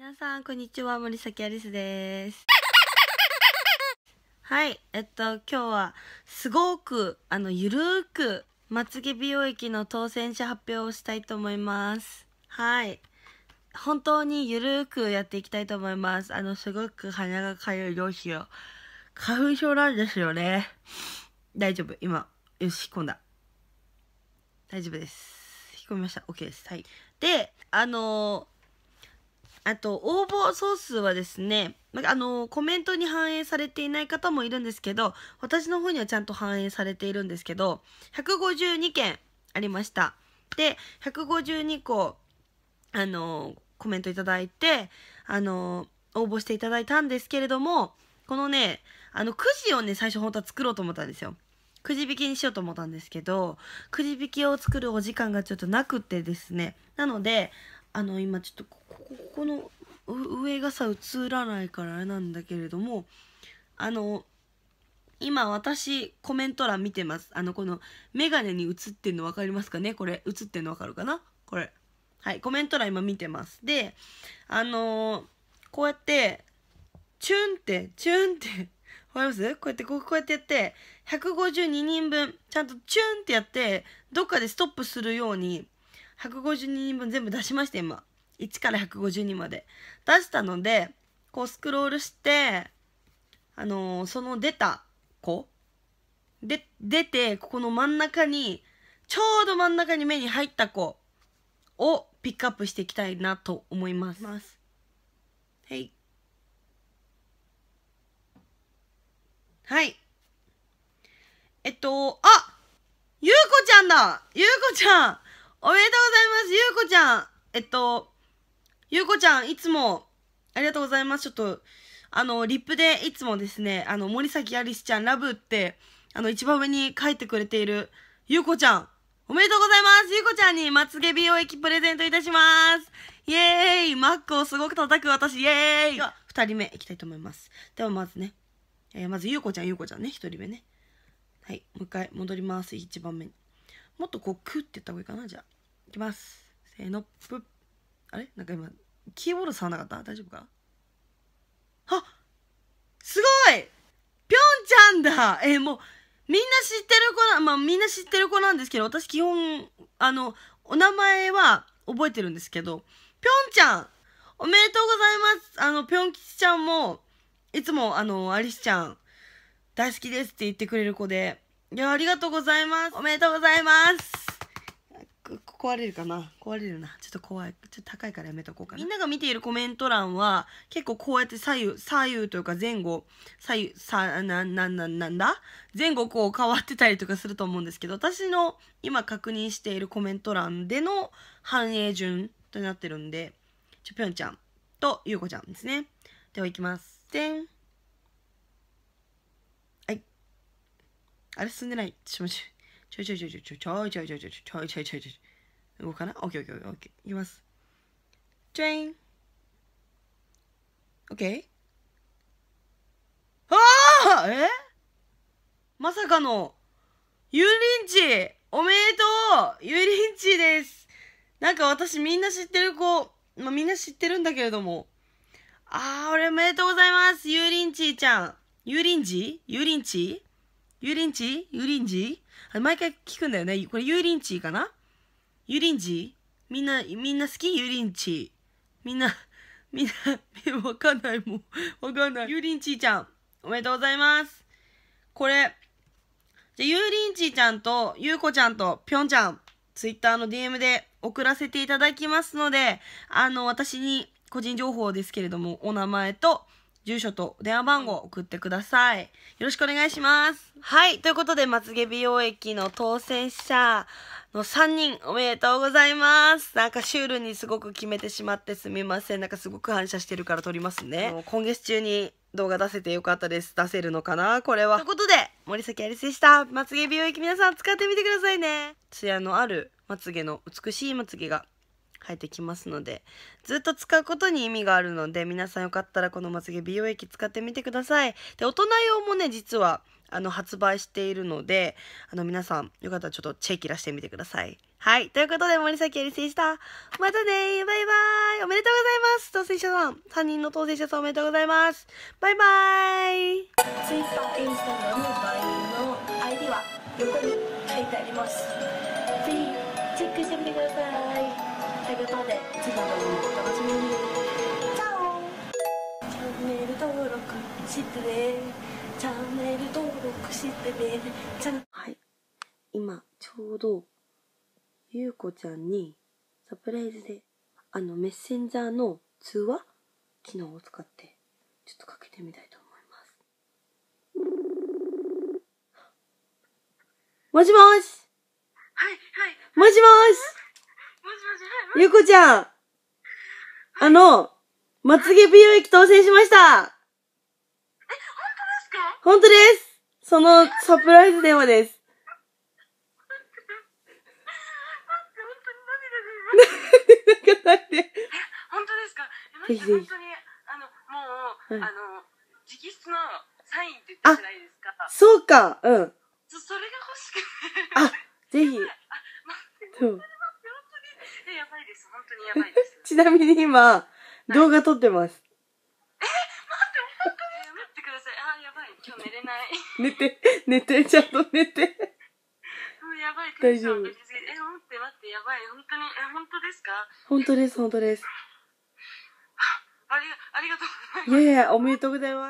皆さん、こんにちは。森崎アリスです。はい。えっと、今日は、すごく、あの、ゆるーく、まつげ美容液の当選者発表をしたいと思います。はい。本当にゆるーくやっていきたいと思います。あの、すごく鼻がかゆい。どうしよう。花粉症なんですよね。大丈夫。今、よし、引っ込んだ。大丈夫です。引っ込みました。OK です。はい。で、あのーあと、応募総数はですね、あの、コメントに反映されていない方もいるんですけど、私の方にはちゃんと反映されているんですけど、152件ありました。で、152個、あの、コメントいただいて、あの、応募していただいたんですけれども、このね、あの、くじをね、最初本当は作ろうと思ったんですよ。くじ引きにしようと思ったんですけど、くじ引きを作るお時間がちょっとなくてですね。なので、あの今ちょっとここの上がさ映らないからあれなんだけれどもあの今私コメント欄見てますあのこのメガネに映ってるの分かりますかねこれ映ってるの分かるかなこれはいコメント欄今見てますであのー、こうやってチュンってチュンってわかりますこうやってこうやってやって152人分ちゃんとチュンってやってどっかでストップするように1 5 2人分全部出しました今1から152まで出したのでこうスクロールしてあのー、その出た子で出てここの真ん中にちょうど真ん中に目に入った子をピックアップしていきたいなと思いますはいはいえっとあゆうこちゃんだゆうこちゃんおめでとうございますゆうこちゃんえっと、ゆうこちゃん、いつも、ありがとうございます。ちょっと、あの、リップでいつもですね、あの、森崎ありしちゃん、ラブって、あの、一番上に書いてくれている、ゆうこちゃん、おめでとうございますゆうこちゃんに、まつげ美容液プレゼントいたしますイエーイマックをすごく叩く私、イエーイでは、二人目いきたいと思います。では、まずね、えー、まずゆうこちゃん、ゆうこちゃんね、一人目ね。はい、もう一回戻ります。一番目に。もっとこうクって言った方がいいかなじゃあいきますせーのプッあれなんか今キーボード触らなかった大丈夫かあすごいぴょんちゃんだえー、もうみんな知ってる子な、まあみんな知ってる子なんですけど、私基本、あの、お名前は覚えてるんですけど、ぴょんちゃんおめでとうございますあの、ぴょんちちゃんも、いつもあの、アリスちゃん、大好きですって言ってくれる子で、いや、ありがとうございます。おめでとうございます。壊れるかな壊れるな。ちょっと怖い。ちょっと高いからやめとこうかな。みんなが見ているコメント欄は、結構こうやって左右、左右というか前後、左右、さ、な、な、な、なんだ前後こう変わってたりとかすると思うんですけど、私の今確認しているコメント欄での反映順となってるんで、ちょ、ぴょんちゃんとゆうこちゃんですね。では行きます。でん。あれ進んでない。ちょ、ちょ、ちょ、ちょ、ちょ、ちょ、ちょ、ちょ、ちょ、ちょ、ちょ、ちちょ、ち動かな ?OK、OK、OK。いきます。チェーン !OK? ああえまさかの、リンチおめでとうリンチですなんか私みんな知ってる子、まあ、みんな知ってるんだけれども。ああ、俺おめでとうございます油淋鶏ちゃん。油淋鶏油淋ー油淋鶏油淋鶏毎回聞くんだよね。これ油淋鶏かな油淋鶏みんな、みんな好き油淋鶏。みんな、みんな、わかんないもん。わかんない。油淋鶏ちゃん、おめでとうございます。これ、じゃ、油淋鶏ちゃんと、ゆうこちゃんと、ぴょんちゃん、ツイッターの DM で送らせていただきますので、あの、私に個人情報ですけれども、お名前と、住所と電話番号送ってください。よろしくお願いします。はい。ということで、まつげ美容液の当選者の3人おめでとうございます。なんかシュールにすごく決めてしまってすみません。なんかすごく反射してるから撮りますね。今月中に動画出せてよかったです。出せるのかなこれは。ということで、森崎アリスでした。まつげ美容液皆さん使ってみてくださいね。ツヤのあるまつげの美しいまつげが生ってきますのでずっと使うことに意味があるので皆さんよかったらこのまつげ美容液使ってみてくださいで大人用もね実はあの発売しているのであの皆さんよかったらちょっとチェキラしてみてくださいはいということで森崎エリスでしたまたねバイバイおめでとうございます当選者さん3人の当選者さんおめでとうございますバイバイ Twitter インスタグラムバイの ID は横に書いてありますぜひチェックしてみてくださいせるとで次回もお楽しみにチャオチャンネル登録してねチャンネル登録してねチャはい今ちょうどゆうこちゃんにサプライズであのメッセンジャーの通話機能を使ってちょっとかけてみたいと思いますもしもしはいはいもしもしゆこちゃん、あの、まつげ美容液当選しました。え、本当ですか本当です。そのサプライズ電話です。なんかなんで。え、本当ですかぜひぜひ。本当に、あの、もう、うん、あの、直筆のサインって言ったじゃないですか。そうか、うん。そそれが欲しくて。あ、ぜひ。あ、ま、そう。ちなみに今、動画撮ってます。今日寝れない。寝て、寝て、ちゃんと寝て。もうやばい、大丈夫。え、待って待って、やばい、本当に、え、本当ですか本当です、本当です。あ、ありが、ありがとうございます。いやいや、おめでとうございます。